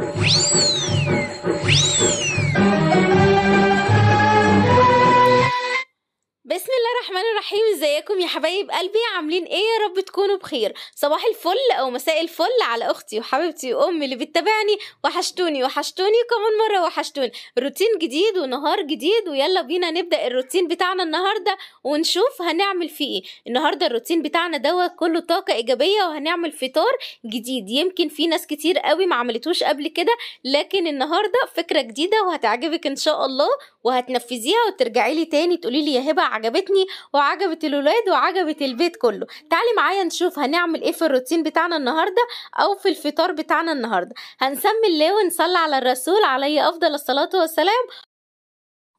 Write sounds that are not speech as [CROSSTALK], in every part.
Thank you. الرحيم ازيكم يا حبايب قلبي عاملين ايه يا رب تكونوا بخير صباح الفل او مساء الفل على اختي وحبيبتي وامي اللي بتتابعني وحشتوني وحشتوني كمان مره وحشتوني روتين جديد ونهار جديد ويلا بينا نبدا الروتين بتاعنا النهارده ونشوف هنعمل فيه ايه النهارده الروتين بتاعنا دوت كله طاقه ايجابيه وهنعمل فطار جديد يمكن في ناس كتير قوي ما عملتوش قبل كده لكن النهارده فكره جديده وهتعجبك ان شاء الله وهتنفذيها وترجعي لي تاني تقولي لي يا هبه عجبتني وعجبتني عجبت الولاد وعجبت البيت كله تعالي معايا نشوف هنعمل ايه في الروتين بتاعنا النهارده او في الفطار بتاعنا النهارده هنسمي الله ونصلي على الرسول عليه افضل الصلاه والسلام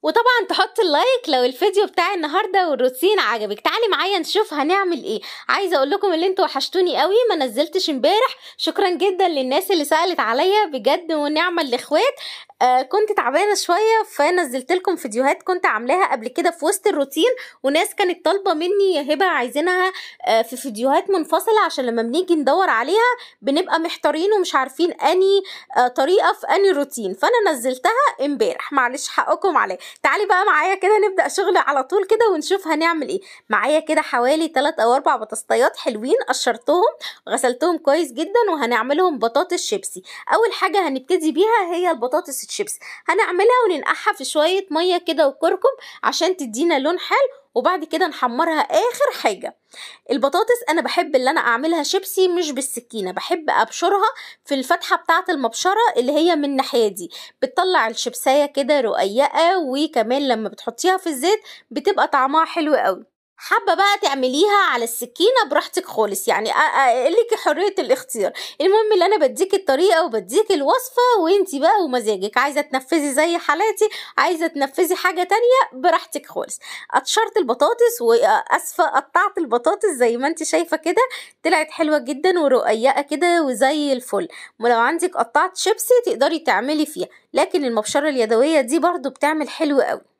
وطبعا تحط اللايك لو الفيديو بتاع النهارده والروتين عجبك تعالي معايا نشوف هنعمل ايه عايزه اقول لكم ان انتوا وحشتوني قوي ما نزلتش امبارح شكرا جدا للناس اللي سالت عليا بجد ونعمه الاخوات آه كنت تعبانه شويه فنزلت لكم فيديوهات كنت عاملاها قبل كده في وسط الروتين وناس كانت طالبه مني يا هبه عايزينها آه في فيديوهات منفصله عشان لما بنيجي ندور عليها بنبقى محتارين ومش عارفين اني آه طريقه في اني روتين فانا نزلتها امبارح معلش حقكم عليا تعالي بقى معايا كده نبدا شغل على طول كده ونشوف هنعمل ايه معايا كده حوالي 3 او 4 بطاطسيات حلوين قشرتهم غسلتهم كويس جدا وهنعملهم بطاطس شيبسي اول حاجه هنبتدي بيها هي البطاطس الشيبس هنعملها وننقعها في شويه ميه كده وكركم عشان تدينا لون حلو وبعد كده نحمرها اخر حاجه البطاطس انا بحب اللي انا اعملها شيبسي مش بالسكينه بحب ابشرها في الفتحه بتاعه المبشره اللي هي من الناحيه دي بتطلع الشيبسايه كده رقيقه وكمان لما بتحطيها في الزيت بتبقى طعمها حلو قوي حابه بقى تعمليها على السكينه براحتك خالص يعني لك حريه الاختيار المهم اللي انا بديك الطريقه وبديك الوصفه وانت بقى ومزاجك عايزه تنفذي زي حالاتي عايزه تنفذي حاجه تانية براحتك خالص اتشرت البطاطس واسفه قطعت البطاطس زي ما انت شايفه كده طلعت حلوه جدا ورقيقه كده وزي الفل ولو عندك قطعت شيبسي تقدري تعملي فيها لكن المبشره اليدويه دي برضو بتعمل حلو قوي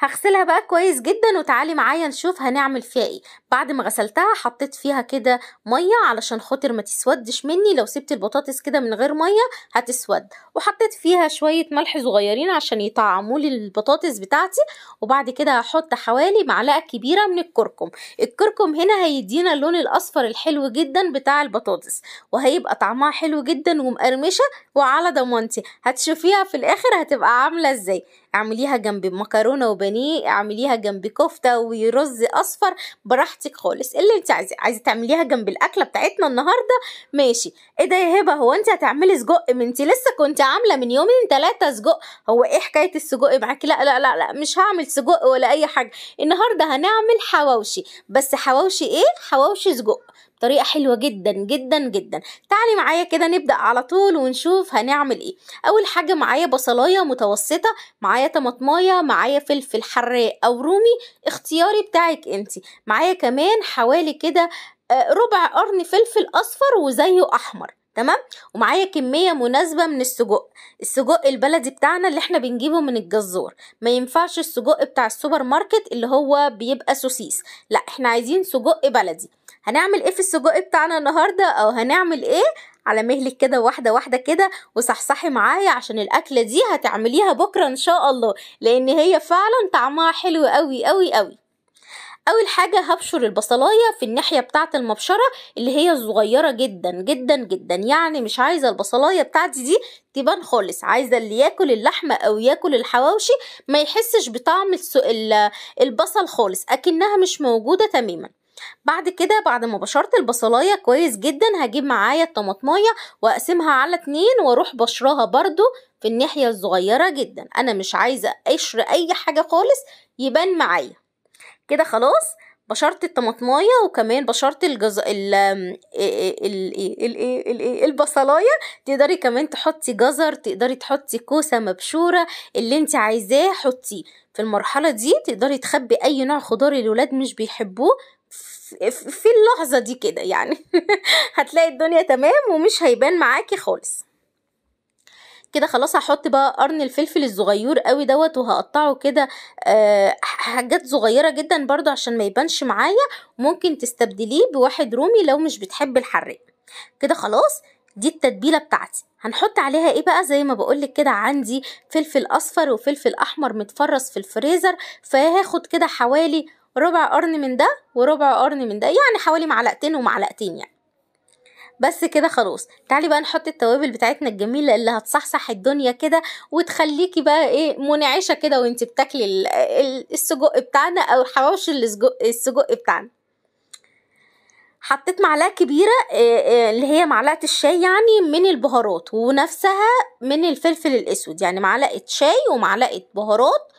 هغسلها بقى كويس جدا وتعالي معايا نشوف هنعمل فيها ايه بعد ما غسلتها حطيت فيها كده ميه علشان خاطر ما تسودش مني لو سبت البطاطس كده من غير ميه هتسود وحطيت فيها شويه ملح صغيرين عشان يطعموا لي البطاطس بتاعتي وبعد كده هحط حوالي معلقه كبيره من الكركم الكركم هنا هيدينا اللون الاصفر الحلو جدا بتاع البطاطس وهيبقى طعمها حلو جدا ومقرمشه وعلى ضمانتي هتشوفيها في الاخر هتبقى عامله ازاي اعمليها جنب مكرونه وبانيه اعمليها جنب كفته ورز اصفر براحتك خالص اللي انت عايزه عايزه تعمليها جنب الاكله بتاعتنا النهارده ماشي ايه ده يا هبه هو انت هتعملي سجق ما انت لسه كنت عامله من يومين ثلاثه سجق هو ايه حكايه السجق معاكي لا لا لا لا مش هعمل سجق ولا اي حاجه النهارده هنعمل حواوشي بس حواوشي ايه حواوشي سجق بطريقة حلوة جدا جدا جدا تعالي معايا كده نبدأ على طول ونشوف هنعمل ايه اول حاجة معايا بصلاية متوسطة معايا طماطماية معايا فلفل حراق او رومي اختياري بتاعك انتي معايا كمان حوالي كده آه، ربع قرن فلفل اصفر وزيه احمر تمام ومعايا كميه مناسبه من السجق السجق البلدي بتاعنا اللي احنا بنجيبه من الجزار ما ينفعش السجق بتاع السوبر ماركت اللي هو بيبقى سوسيس لا احنا عايزين سجق بلدي هنعمل ايه في السجق بتاعنا النهارده او هنعمل ايه على مهلك كده واحده واحده كده وصحصحي معايا عشان الاكله دي هتعمليها بكره ان شاء الله لان هي فعلا طعمها حلو قوي قوي قوي اول حاجه هبشر البصلايه في الناحيه بتاعه المبشره اللي هي صغيره جدا جدا جدا يعني مش عايزه البصلايه بتاعتي دي تبان خالص عايزه اللي ياكل اللحمه او ياكل الحواوشي ما يحسش بطعم البصل خالص اكنها مش موجوده تماما بعد كده بعد ما بشرت البصلايه كويس جدا هجيب معايا الطماطمايه واقسمها على اتنين واروح بشرها برده في الناحيه الصغيره جدا انا مش عايزه قشر اي حاجه خالص يبان معايا كده خلاص بشرت الطماطمايه وكمان بشرت الجز ال الايه إيه، إيه، إيه، البصلايه تقدري كمان تحطي جزر تقدري تحطي كوسه مبشوره اللي انت عايزاه حطيه في المرحله دي تقدري تخبي اي نوع خضار الولاد مش بيحبوه في اللحظه دي كده يعني [LAUGHS] هتلاقي الدنيا تمام ومش هيبان معاكي خالص كده خلاص هحط بقى قرن الفلفل الصغير قوي دوت وهقطعه كده آه حاجات صغيره جدا برده عشان ما يبانش معايا ممكن تستبدليه بواحد رومي لو مش بتحب الحراق كده خلاص دي التتبيله بتاعتي هنحط عليها ايه بقى زي ما بقولك كده عندي فلفل اصفر وفلفل احمر متفرز في الفريزر فهاخد كده حوالي ربع قرن من ده وربع قرن من ده يعني حوالي معلقتين ومعلقتين يعني بس كده خلاص تعالي بقى نحط التوابل بتاعتنا الجميله اللي هتصحصح الدنيا كده وتخليكي بقى ايه منعشه كده وانت بتاكلي السجق بتاعنا او حواوش السجق بتاعنا حطيت معلقه كبيره اللي هي معلقه الشاي يعني من البهارات ونفسها من الفلفل الاسود يعني معلقه شاي ومعلقه بهارات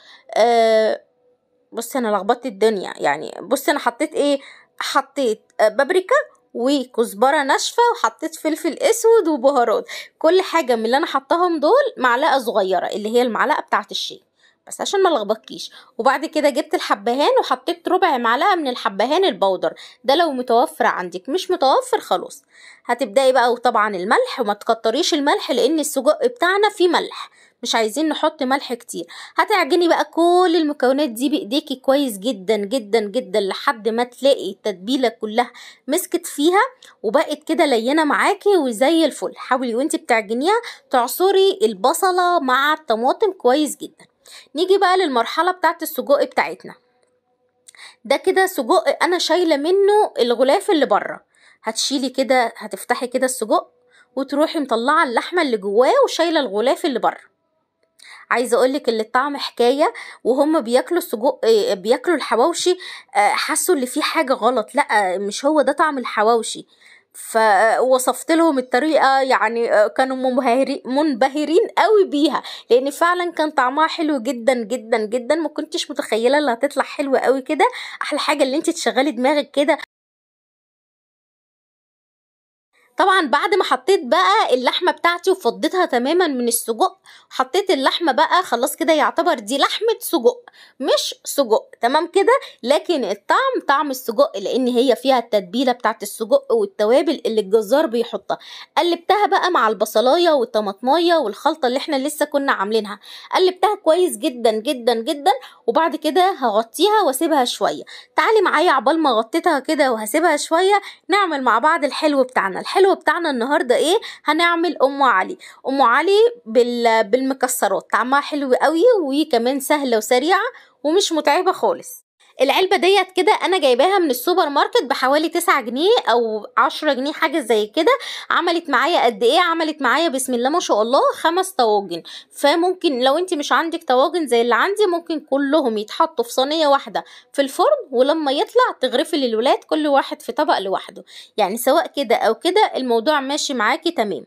بصي انا لخبطت الدنيا يعني بصي انا حطيت ايه حطيت بابريكا وكزبره ناشفه وحطيت فلفل اسود وبهارات كل حاجه من اللي انا حطاهم دول معلقه صغيره اللي هي المعلقه بتاعه الشاي بس عشان ما لخبطكيش وبعد كده جبت الحبهان وحطيت ربع معلقه من الحبهان البودر ده لو متوفر عندك مش متوفر خلاص هتبداي بقى وطبعا الملح وما تكتريش الملح لان السجق بتاعنا فيه ملح مش عايزين نحط ملح كتير هتعجني بقى كل المكونات دي بايديكي كويس جدا جدا جدا لحد ما تلاقي التتبيله كلها مسكت فيها وبقت كده لينه معاكي وزي الفل حاولي وانت بتعجنيها تعصري البصله مع الطماطم كويس جدا نيجي بقى للمرحله بتاعه السجق بتاعتنا ده كده سجق انا شايله منه الغلاف اللي بره هتشيلي كده هتفتحي كده السجق وتروحي مطلعه اللحمه اللي جواه وشايله الغلاف اللي بره عايزه اقولك اللي الطعم حكايه وهم بياكلوا السجق آه، بياكلوا الحواوشي آه، حسوا ان في حاجه غلط لا مش هو ده طعم الحواوشي فوصفت لهم الطريقة يعني آه، كانوا منبهرين قوي بيها لأن فعلا كان طعمها حلو جدا جدا جدا ما كنتش متخيلة انها هتطلع حلوة قوي كده أحلى حاجة اللي انت تشغلي دماغك كده طبعا بعد ما حطيت بقى اللحمه بتاعتي وفضيتها تماما من السجق حطيت اللحمه بقى خلاص كده يعتبر دي لحمه سجق مش سجق تمام كده لكن الطعم طعم السجق لان هي فيها التتبيله بتاعت السجق والتوابل اللي الجزار بيحطها قلبتها بقى مع البصلايه والطماطمايه والخلطه اللي احنا لسه كنا عاملينها قلبتها كويس جدا جدا جدا وبعد كده هغطيها واسيبها شويه تعالي معايا عبال ما غطيتها كده وهسيبها شويه نعمل مع بعض الحلو بتاعنا الحلو الحلو بتاعنا النهارده ايه هنعمل ام علي ام علي بالمكسرات طعمها حلو قوي وكمان سهله وسريعه ومش متعبه خالص العلبه ديت كده انا جايباها من السوبر ماركت بحوالي 9 جنيه او 10 جنيه حاجه زي كده عملت معايا قد ايه عملت معايا بسم الله ما شاء الله خمس طواجن فممكن لو انت مش عندك طواجن زي اللي عندي ممكن كلهم يتحطوا في صينيه واحده في الفرن ولما يطلع تغرفي للولاد كل واحد في طبق لوحده يعني سواء كده او كده الموضوع ماشي معاكي تمام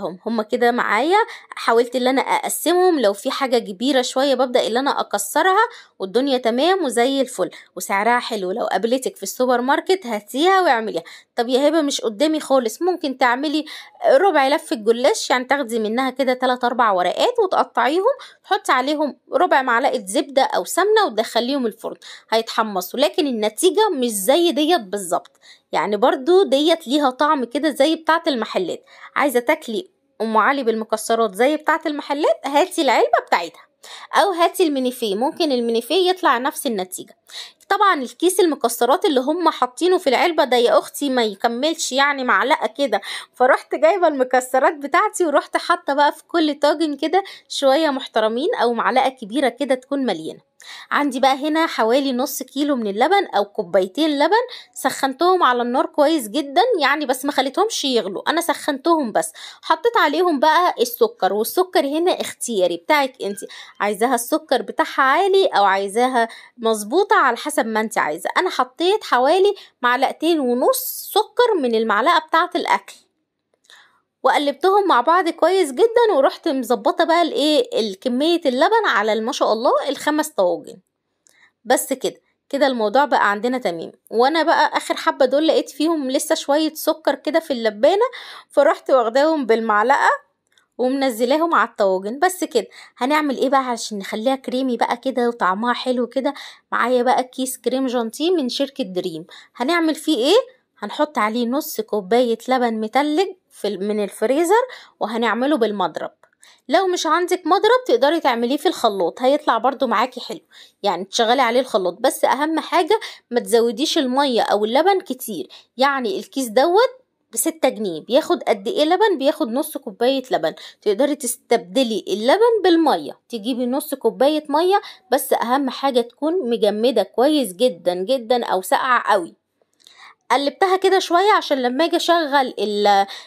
اهم هما كده معايا حاولت ان انا اقسمهم لو في حاجه كبيره شويه ببدا ان انا اكسرها والدنيا تمام وزي الفل وسعرها حلو لو قابلتك في السوبر ماركت هاتيها واعمليها طب يا هبه مش قدامي خالص ممكن تعملي ربع لفه جلاش يعني تاخدي منها كده 3 4 ورقات وتقطعيهم تحطي عليهم ربع معلقه زبده او سمنه وتدخليهم الفرن هيتحمصوا لكن النتيجه مش زي ديت بالظبط يعني برضو ديت ليها طعم كده زي بتاعة المحلات عايزة تاكلي أم علي بالمكسرات زي بتاعة المحلات هاتي العلبة بتاعتها أو هاتي المينيفي ممكن المينيفي يطلع نفس النتيجة طبعا الكيس المكسرات اللي هم حاطينه في العلبة ده يا أختي ما يكملش يعني معلقة كده فرحت جايبة المكسرات بتاعتي ورحت حاطة بقى في كل طاجن كده شوية محترمين أو معلقة كبيرة كده تكون مليانة عندي بقى هنا حوالي نص كيلو من اللبن او كوبايتين لبن سخنتهم على النار كويس جدا يعني بس ما خليتهمش يغلوا انا سخنتهم بس حطيت عليهم بقى السكر والسكر هنا اختياري بتاعك انت عايزاها السكر بتاعها عالي او عايزاها مظبوطه على حسب ما انت عايزه انا حطيت حوالي معلقتين ونص سكر من المعلقه بتاعه الاكل وقلبتهم مع بعض كويس جدا ورحت مظبطه بقى الايه الكميه اللبن على ما شاء الله الخمس طواجن بس كده كده الموضوع بقى عندنا تمام وانا بقى اخر حبه دول لقيت فيهم لسه شويه سكر كده في اللبانه فرحت واخداهم بالمعلقه ومنزلاهم على الطواجن بس كده هنعمل ايه بقى عشان نخليها كريمي بقى كده وطعمها حلو كده معايا بقى كيس كريم جانتيه من شركه دريم هنعمل فيه ايه هنحط عليه نص كوبايه لبن متلج في من الفريزر وهنعمله بالمضرب لو مش عندك مضرب تقدري تعمليه في الخلاط هيطلع برضو معاكي حلو يعني تشغلي عليه الخلاط بس اهم حاجة ما تزوديش المية او اللبن كتير يعني الكيس دوت بستة جنيه بياخد قد ايه لبن بياخد نص كوباية لبن تقدري تستبدلي اللبن بالمية تجيبي نص كوباية مية بس اهم حاجة تكون مجمدة كويس جدا جدا او ساقعة قوي قلبتها كده شويه عشان لما اجي اشغل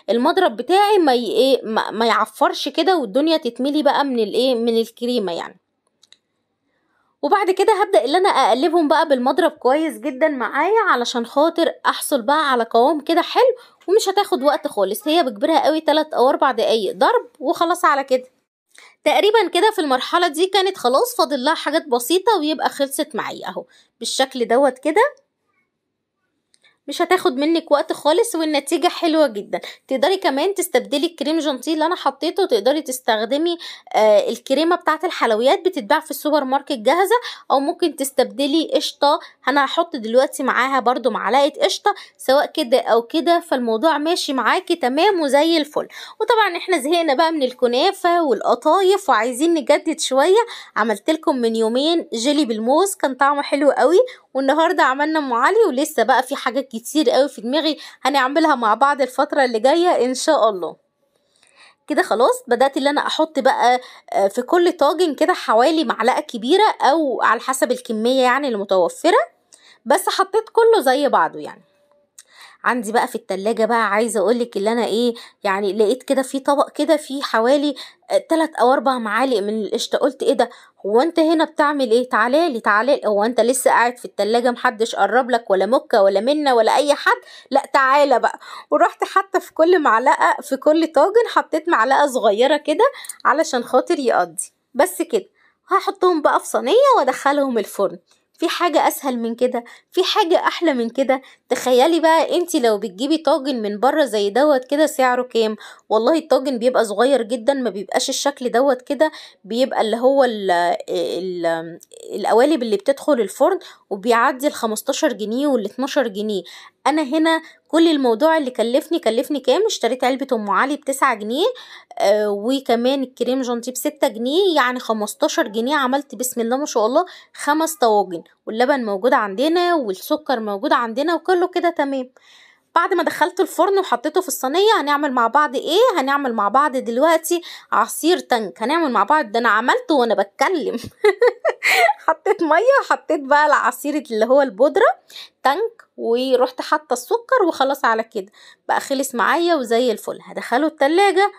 المضرب بتاعي ما ايه ما يعفرش كده والدنيا تتملي بقى من الايه من الكريمه يعني وبعد كده هبدا ان انا اقلبهم بقى بالمضرب كويس جدا معايا علشان خاطر احصل بقى على قوام كده حلو ومش هتاخد وقت خالص هي بكبرها قوي 3 او 4 دقايق ضرب وخلاص على كده تقريبا كده في المرحله دي كانت خلاص فاضل لها حاجات بسيطه ويبقى خلصت معايا اهو بالشكل دوت كده مش هتاخد منك وقت خالص والنتيجة حلوة جدا تقدري كمان تستبدلي الكريم جنتيه اللي انا حطيته تقدري تستخدمي آه الكريمة بتاعة الحلويات بتتباع في السوبر ماركت جاهزة او ممكن تستبدلي قشطة انا هحط دلوقتي معاها برضو معلقة قشطة سواء كده او كده فالموضوع ماشي معاكي تمام وزي الفل وطبعا احنا زهقنا بقى من الكنافة والقطايف وعايزين نجدد شوية عملت لكم من يومين جيلي بالموز كان طعمه حلو قوي والنهارده عملنا ام علي ولسه بقى في حاجات كتير قوي في دماغي هنعملها مع بعض الفتره اللي جايه ان شاء الله كده خلاص بدات اللي انا احط بقى آه، في كل طاجن كده حوالي معلقه كبيره او على حسب الكميه يعني المتوفره بس حطيت كله زي بعضه يعني عندي بقى في التلاجة بقى عايزة اقولك اللي انا ايه يعني لقيت كده في طبق كده فيه حوالي آه، تلات او اربع معالق من القشطة قلت ايه ده هو انت هنا بتعمل ايه تعالالي تعالالي هو انت لسه قاعد في التلاجة محدش قرب لك ولا مكة ولا منا ولا اي حد لا تعالى بقى ورحت حتى في كل معلقة في كل طاجن حطيت معلقة صغيرة كده علشان خاطر يقضي بس كده هحطهم بقى في صينية وادخلهم الفرن في حاجة أسهل من كده في حاجة أحلى من كده تخيلي بقى انتي لو بتجيبي طاجن من بره زي دوت كده سعره كام والله الطاجن بيبقى صغير جدا ما بيبقاش الشكل دوت كده بيبقى اللي هو ال الـ القوالب اللي بتدخل الفرن وبيعدي ال 15 جنيه وال 12 جنيه انا هنا كل الموضوع اللي كلفني كلفني كام اشتريت علبه ام علي بتسعة جنيه آه وكمان الكريم جونتي بستة جنيه يعني خمستاشر جنيه عملت بسم الله ما شاء الله خمس طواجن واللبن موجود عندنا والسكر موجود عندنا وكله كده تمام بعد ما دخلت الفرن وحطيته في الصينيه هنعمل مع بعض ايه هنعمل مع بعض دلوقتي عصير تانك هنعمل مع بعض ده انا عملته وانا بتكلم [LAUGHS] حطيت ميه وحطيت بقى العصير اللي هو البودره تانك ورحت حاطه السكر وخلاص على كده بقى خلص معايا وزي الفل هدخله التلاجة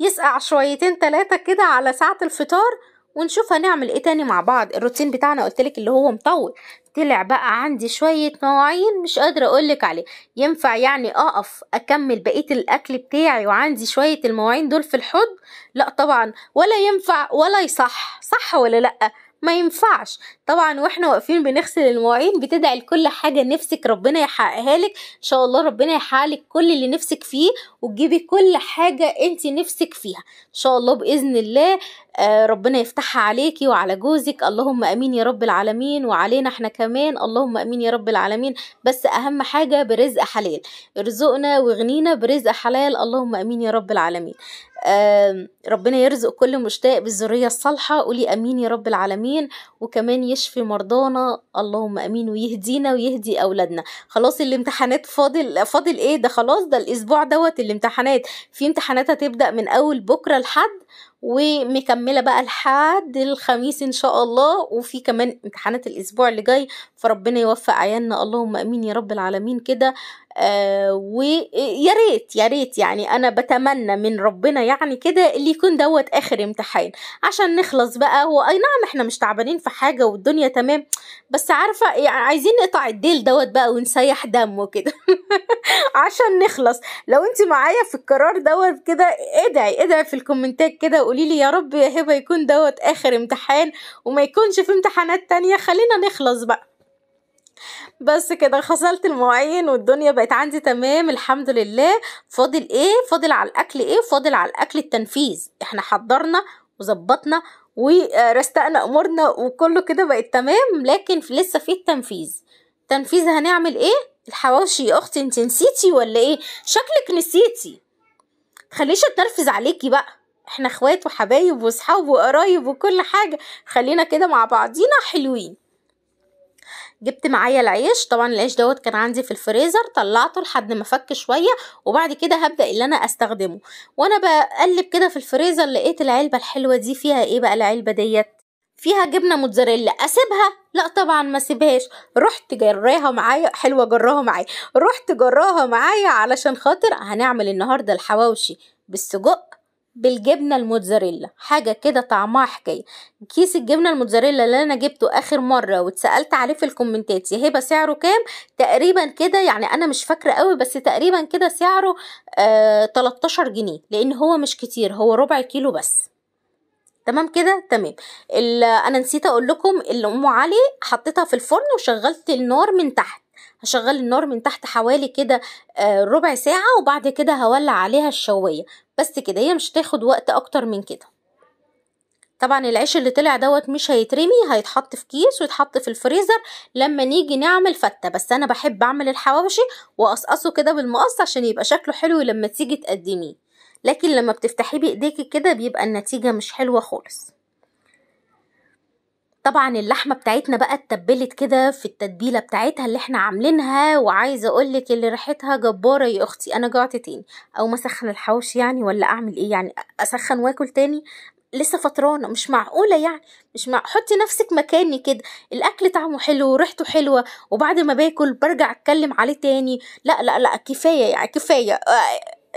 يسقع شويتين تلاتة كده على ساعة الفطار ونشوف هنعمل ايه تاني مع بعض الروتين بتاعنا قلتلك اللي هو مطول طلع بقى عندي شوية مواعين مش قادرة اقولك عليه ينفع يعني اقف اكمل بقية الاكل بتاعي وعندي شوية المواعين دول في الحضن لا طبعا ولا ينفع ولا يصح صح ولا لأ ما ينفعش طبعا واحنا واقفين بنغسل المواعين بتدعي لكل حاجه نفسك ربنا يحققها لك ان شاء الله ربنا يحقق كل اللي نفسك فيه وتجيبي كل حاجه انت نفسك فيها ان شاء الله باذن الله آه ربنا يفتحها عليكي وعلى جوزك اللهم امين يا رب العالمين وعلينا احنا كمان اللهم امين يا رب العالمين بس اهم حاجه برزق حلال ارزقنا واغنينا برزق حلال اللهم امين يا رب العالمين آه ربنا يرزق كل مشتاق بالذريه الصالحه قولي امين يا رب العالمين وكمان يشفي مرضانا اللهم امين ويهدينا ويهدي اولادنا خلاص الامتحانات فاضل فاضل ايه ده خلاص ده الاسبوع دوت الامتحانات في امتحانات هتبدا من اول بكره لحد ومكمله بقى لحد الخميس ان شاء الله وفي كمان امتحانات الاسبوع اللي جاي فربنا يوفق عيالنا اللهم امين يا رب العالمين كده آه، ويا ريت يا ريت يعني انا بتمنى من ربنا يعني كده اللي يكون دوت اخر امتحان عشان نخلص بقى هو اي نعم احنا مش تعبانين في حاجه والدنيا تمام بس عارفه يعني عايزين نقطع الديل دوت بقى ونسيح دمه كده [LAUGHS] عشان نخلص لو انت معايا في القرار دوت كده ادعي ادعي في الكومنتات كده وقولي لي يا رب يا هبه يكون دوت اخر امتحان وما يكونش في امتحانات تانية خلينا نخلص بقى بس كده غسلت المواعين والدنيا بقت عندي تمام الحمد لله فاضل ايه فاضل على الاكل ايه فاضل على الاكل التنفيذ احنا حضرنا وظبطنا ورستقنا امورنا وكله كده بقت تمام لكن لسه في التنفيذ تنفيذ هنعمل ايه الحواوشي يا اختي انت نسيتي ولا ايه شكلك نسيتي خليش اتنرفز عليكي بقى احنا اخوات وحبايب وصحاب وقرايب وكل حاجه خلينا كده مع بعضينا حلوين جبت معايا العيش طبعا العيش دوت كان عندي في الفريزر طلعته لحد ما فك شويه وبعد كده هبدا اللي انا استخدمه وانا بقلب كده في الفريزر لقيت العلبه الحلوه دي فيها ايه بقى العلبه ديت فيها جبنه موتزاريلا اسيبها لا طبعا ما سيبهاش رحت جراها معايا حلوه جراها معايا رحت جراها معايا علشان خاطر هنعمل النهارده الحواوشي بالسجق بالجبنة الموتزاريلا حاجة كده طعمها حكاية كيس الجبنة الموتزاريلا اللي أنا جبته آخر مرة واتسألت عليه في الكومنتات يا هبة سعره كام تقريبا كده يعني أنا مش فاكرة قوي بس تقريبا كده سعره آه 13 جنيه لأن هو مش كتير هو ربع كيلو بس تمام كده تمام انا نسيت اقول لكم اللي ام علي حطيتها في الفرن وشغلت النار من تحت هشغل النار من تحت حوالي كده آه، ربع ساعة وبعد كده هولع عليها الشواية بس كده هي مش هتاخد وقت اكتر من كده طبعا العيش اللي طلع دوت مش هيترمي هيتحط في كيس ويتحط في الفريزر لما نيجي نعمل فته بس انا بحب اعمل الحواوشي واقصقصه كده بالمقص عشان يبقى شكله حلو لما تيجي تقدميه لكن لما بتفتحيه بايديكي كده بيبقى النتيجه مش حلوه خالص طبعا اللحمه بتاعتنا بقى اتبلت كده في التتبيله بتاعتها اللي احنا عاملينها وعايزه اقولك اللي ريحتها جباره يا اختي انا جعت تاني او ما اسخن الحوش يعني ولا اعمل ايه يعني اسخن واكل تاني لسه فطرانه مش معقوله يعني مش مع حطي نفسك مكاني كده الاكل طعمه حلو وريحته حلوه وبعد ما باكل برجع اتكلم عليه تاني لا لا لا كفايه يعني كفايه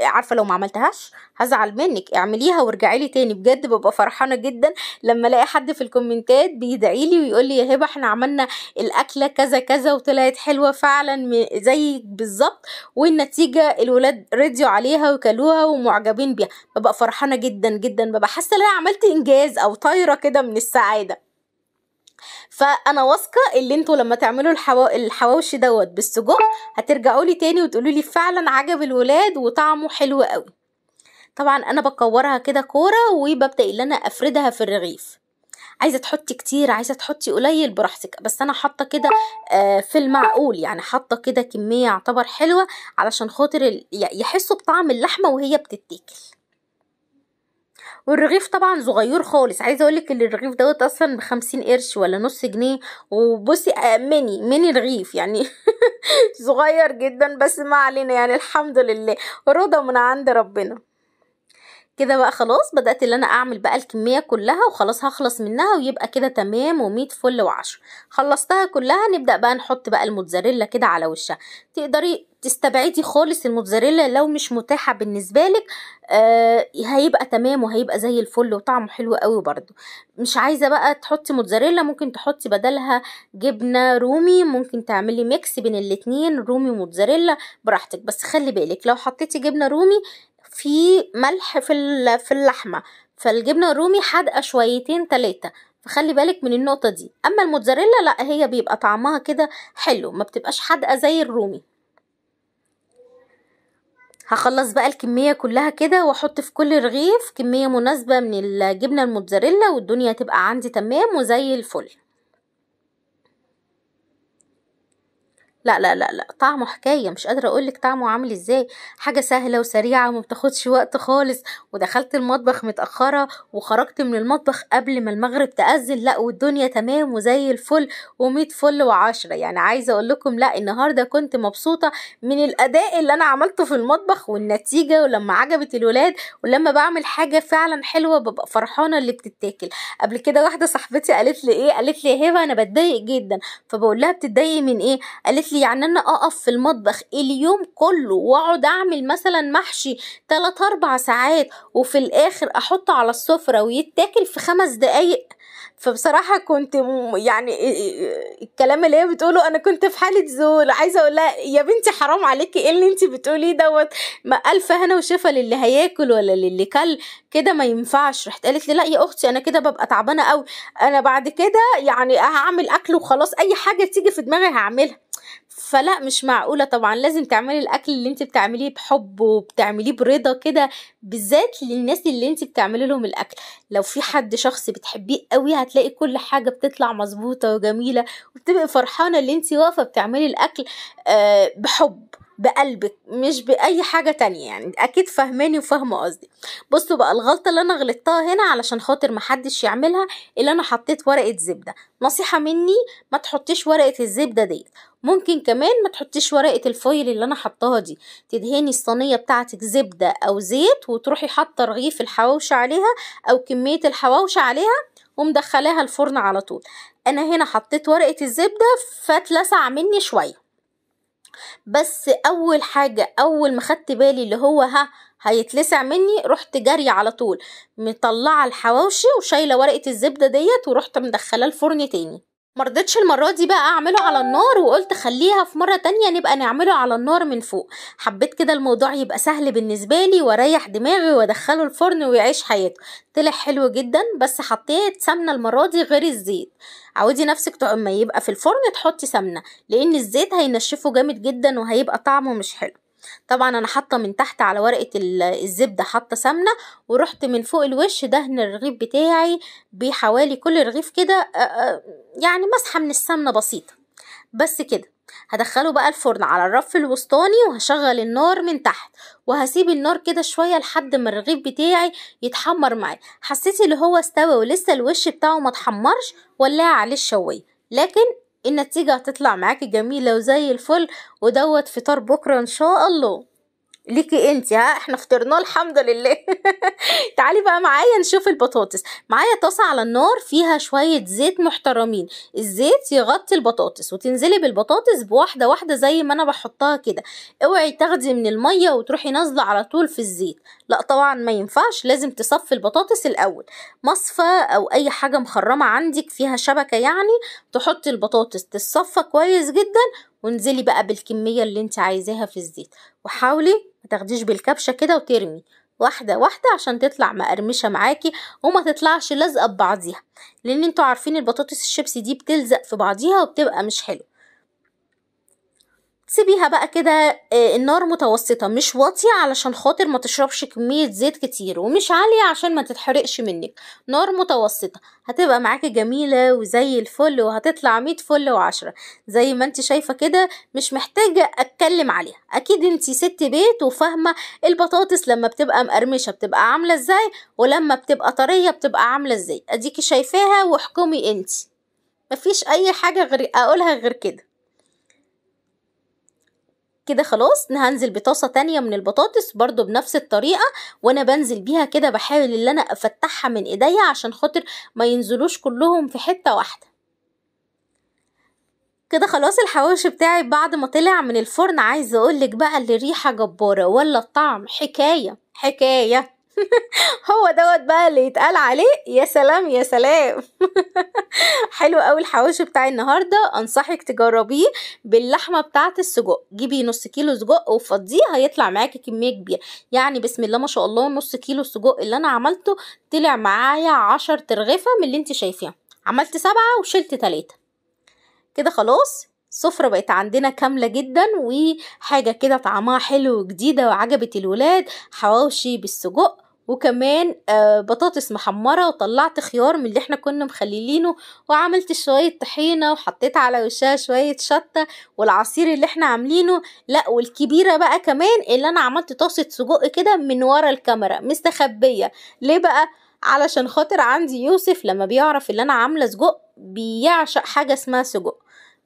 عارفه لو ما عملتهاش هزعل منك اعمليها وارجعي لي تاني بجد ببقى فرحانه جدا لما الاقي حد في الكومنتات بيدعي لي ويقول لي يا هبه احنا عملنا الاكله كذا كذا وطلعت حلوه فعلا زيك بالظبط والنتيجه الولاد رضيوا عليها وكلوها ومعجبين بيها ببقى فرحانه جدا جدا ببقى حاسه ان انا عملت انجاز او طايره كده من السعاده فانا واثقه ان انتوا لما تعملوا الحوا... الحواوشي دوت بالسجق هترجعوا لي تاني وتقولوا لي فعلا عجب الولاد وطعمه حلو قوي طبعا انا بكورها كده كوره وببدا ان انا افردها في الرغيف عايزه تحطي كتير عايزه تحطي قليل براحتك بس انا حاطه كده آه، في المعقول يعني حاطه كده كميه يعتبر حلوه علشان خاطر يحسوا بطعم اللحمه وهي بتتاكل والرغيف طبعا صغير خالص عايزه اقولك ان الرغيف دوت اصلا بخمسين قرش ولا نص جنيه وبصي آه، ميني ميني رغيف يعني [LAUGHS] صغير جدا بس ما علينا يعني الحمد لله رضا من عند ربنا كده بقى خلاص بدأت ان انا اعمل بقى الكمية كلها وخلاص هخلص منها ويبقى كده تمام ومية فل وعشرة خلصتها كلها نبدأ بقى نحط بقى الموتزاريلا كده على وشها تقدري تستبعدي خالص الموتزاريلا لو مش متاحه بالنسبه لك آه هيبقى تمام وهيبقى زي الفل وطعمه حلو قوي برده مش عايزه بقى تحطي موتزاريلا ممكن تحطي بدلها جبنه رومي ممكن تعملي ميكس بين الاتنين رومي وموتزاريلا براحتك بس خلي بالك لو حطيتي جبنه رومي في ملح في في اللحمه فالجبنه الرومي حادقه شويتين تلاتة فخلي بالك من النقطة دي أما الموتزاريلا لا هي بيبقى طعمها كده حلو ما بتبقاش حادقة زي الرومي هخلص بقى الكمية كلها كده واحط في كل رغيف كمية مناسبة من الجبنة الموتزاريلا والدنيا تبقى عندي تمام وزي الفل لا لا لا لا طعمه حكاية مش قادرة اقولك طعمه عامل ازاي حاجة سهلة وسريعة ومبتاخدش وقت خالص ودخلت المطبخ متأخرة وخرجت من المطبخ قبل ما المغرب تأذن لا والدنيا تمام وزي الفل وميت فل وعشرة يعني عايزة اقولكم لا النهاردة كنت مبسوطة من الاداء اللي انا عملته في المطبخ والنتيجة ولما عجبت الولاد ولما بعمل حاجة فعلا حلوة ببقى فرحانة اللي بتتاكل قبل كده واحدة صاحبتي قالت لي ايه قالت لي يا هبة انا بتضايق جدا فبقول لها بتتضايقي من ايه قالت قالت لي يعني انا اقف في المطبخ اليوم كله واقعد اعمل مثلا محشي 3 اربع ساعات وفي الاخر احطه على السفره ويتاكل في خمس دقايق فبصراحه كنت يعني الكلام اللي هي بتقوله انا كنت في حاله ذول عايزه اقول لها يا بنتي حرام عليكي ايه اللي انت بتقوليه دوت ما الف هنا وشفا للي هياكل ولا للي كل كده ما ينفعش رحت قالت لي لا يا اختي انا كده ببقى تعبانه قوي انا بعد كده يعني هعمل اكل وخلاص اي حاجه تيجي في دماغي هعملها فلا مش معقوله طبعا لازم تعملي الاكل اللي انت بتعمليه بحب وبتعمليه برضا كده بالذات للناس اللي انت بتعملي لهم الاكل لو في حد شخص بتحبيه قوي هتلاقي كل حاجه بتطلع مظبوطه وجميله وبتبقي فرحانه اللي انت واقفه بتعملي الاكل آه، بحب بقلبك مش بأي حاجة تانية يعني أكيد فاهماني وفاهمة قصدي بصوا بقى الغلطة اللي أنا غلطتها هنا علشان خاطر محدش يعملها اللي أنا حطيت ورقة زبدة نصيحة مني ما تحطيش ورقة الزبدة ديت ممكن كمان ما تحطيش ورقة الفويل اللي أنا حطاها دي تدهني الصينية بتاعتك زبدة أو زيت وتروحي حاطة رغيف الحواوش عليها أو كمية الحواوش عليها ومدخلاها الفرن على طول أنا هنا حطيت ورقة الزبدة فاتلسع مني شوية بس اول حاجة اول ما خدت بالي اللي هو ها هيتلسع مني رحت جارية على طول مطلعه الحواوشي وشايله ورقه الزبده ديت ورحت مدخلاه الفرن تاني مرضتش المرة دي بقى اعمله على النار وقلت خليها في مرة تانية نبقى نعمله على النار من فوق حبيت كده الموضوع يبقى سهل بالنسبة لي واريح دماغي وادخله الفرن ويعيش حياته طلع حلو جدا بس حطيت سمنة المرة دي غير الزيت عودي نفسك اما يبقى في الفرن تحطي سمنة لان الزيت هينشفه جامد جدا وهيبقى طعمه مش حلو طبعا انا حاطه من تحت على ورقه الزبده حاطه سمنه ورحت من فوق الوش دهن الرغيف بتاعي بحوالي كل رغيف كده يعني مسحه من السمنه بسيطه بس كده هدخله بقى الفرن على الرف الوسطاني وهشغل النار من تحت وهسيب النار كده شويه لحد ما الرغيف بتاعي يتحمر معايا حسيت اللي هو استوى ولسه الوش بتاعه ما اتحمرش ولا عليه الشوايه لكن النتيجة هتطلع معاكي جميلة وزي الفل ودوت فطار بكرة ان شاء الله ليكي انت ها احنا فطرناه الحمد لله [LAUGHS] تعالي بقى معايا نشوف البطاطس معايا طاسه على النار فيها شويه زيت محترمين الزيت يغطي البطاطس وتنزلي بالبطاطس بواحده واحده زي ما انا بحطها كده اوعي تاخدي من الميه وتروحي نازله على طول في الزيت لا طبعا ما ينفعش لازم تصفي البطاطس الاول مصفى او اي حاجه مخرمه عندك فيها شبكه يعني تحطي البطاطس تتصفى كويس جدا وانزلي بقى بالكميه اللي انت عايزاها في الزيت وحاولي تاخديش بالكبشة كده وترمي واحدة واحدة عشان تطلع مقرمشة معاكي وما تطلعش لازقة ببعضيها لان انتوا عارفين البطاطس الشيبسي دي بتلزق في بعضيها وبتبقى مش حلوة سيبيها بقى كده آه، النار متوسطه مش واطيه علشان خاطر ما تشربش كميه زيت كتير ومش عاليه عشان ما تتحرقش منك نار متوسطه هتبقى معاكي جميله وزي الفل وهتطلع مية فل وعشرة زي ما انت شايفه كده مش محتاجه اتكلم عليها اكيد انت ست بيت وفاهمه البطاطس لما بتبقى مقرمشه بتبقى عامله ازاي ولما بتبقى طريه بتبقى عامله ازاي اديكي شايفاها واحكمي انت مفيش اي حاجه غير اقولها غير كده كده خلاص هنزل بطاسه تانية من البطاطس برده بنفس الطريقه وانا بنزل بيها كده بحاول ان انا افتحها من ايديا عشان خاطر ما ينزلوش كلهم في حته واحده كده خلاص الحواوشي بتاعي بعد ما طلع من الفرن عايزه اقولك بقى اللي ريحه جباره ولا الطعم حكايه حكايه هو دوت بقى اللي يتقال عليه يا سلام يا سلام [LAUGHS] حلو قوي الحواوشي بتاع النهارده انصحك تجربيه باللحمه بتاعه السجق جيبي نص كيلو سجق وفضيه هيطلع معاكي كميه كبيره يعني بسم الله ما شاء الله نص كيلو سجق اللي انا عملته طلع معايا عشر ترغفه من اللي انت شايفيها عملت سبعه وشلت تلاته كده خلاص سفرة بقت عندنا كاملة جدا وحاجة كده طعمها حلو وجديدة وعجبت الولاد حواوشي بالسجق وكمان آه، بطاطس محمرة وطلعت خيار من اللي احنا كنا مخليلينه وعملت شوية طحينة وحطيت على وشها شوية شطة والعصير اللي احنا عاملينه لا والكبيرة بقى كمان اللي انا عملت طاسة سجق كده من ورا الكاميرا مستخبية ليه بقى علشان خاطر عندي يوسف لما بيعرف اللي انا عاملة سجق بيعشق حاجة اسمها سجق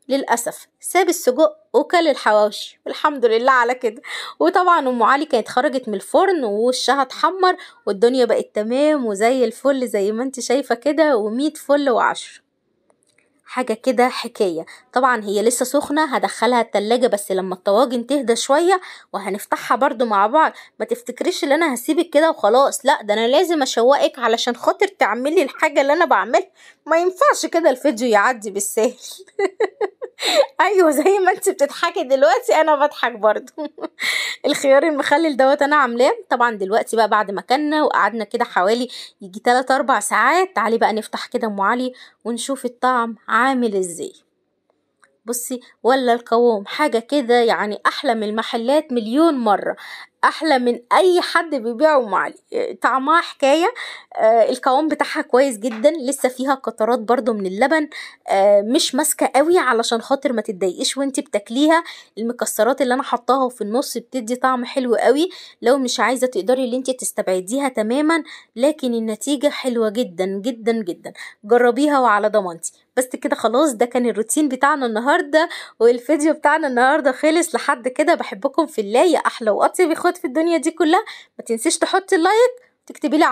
للأسف ساب السجق وكل الحواوشي والحمد لله على كده وطبعا أم علي كانت خرجت من الفرن ووشها اتحمر والدنيا بقت تمام وزي الفل زي ما انت شايفة كده ومية فل وعشر حاجة كده حكاية طبعا هي لسه سخنة هدخلها التلاجة بس لما الطواجن تهدى شوية وهنفتحها برضو مع بعض ما تفتكريش ان انا هسيبك كده وخلاص لا ده انا لازم اشوقك علشان خاطر تعملي الحاجة اللي انا بعملها ما ينفعش كده الفيديو يعدي بالسهل [LAUGHS] ايوه زي ما انت بتضحكي دلوقتي انا بضحك برضو [LAUGHS] الخيار المخلل دوت انا عاملاه طبعا دلوقتي بقى بعد ما كنا وقعدنا كده حوالي يجي 3 4 ساعات تعالي بقى نفتح كده ام علي ونشوف الطعم عامل ازاي بصي ولا القوام حاجة كده يعني أحلى من المحلات مليون مرة احلى من اي حد بيبيعه علي طعمها حكايه آه القوام بتاعها كويس جدا لسه فيها قطرات برضو من اللبن آه مش ماسكه قوي علشان خاطر ما تتضايقيش وانت بتاكليها المكسرات اللي انا حطاها في النص بتدي طعم حلو قوي لو مش عايزه تقدري ان انت تستبعديها تماما لكن النتيجه حلوه جدا جدا جدا جربيها وعلى ضمانتي بس كده خلاص ده كان الروتين بتاعنا النهارده والفيديو بتاعنا النهارده خلص لحد كده بحبكم في الله يا احلى واطيب في الدنيا دي كلها ما تنسيش تحطي اللايك تكتبي لي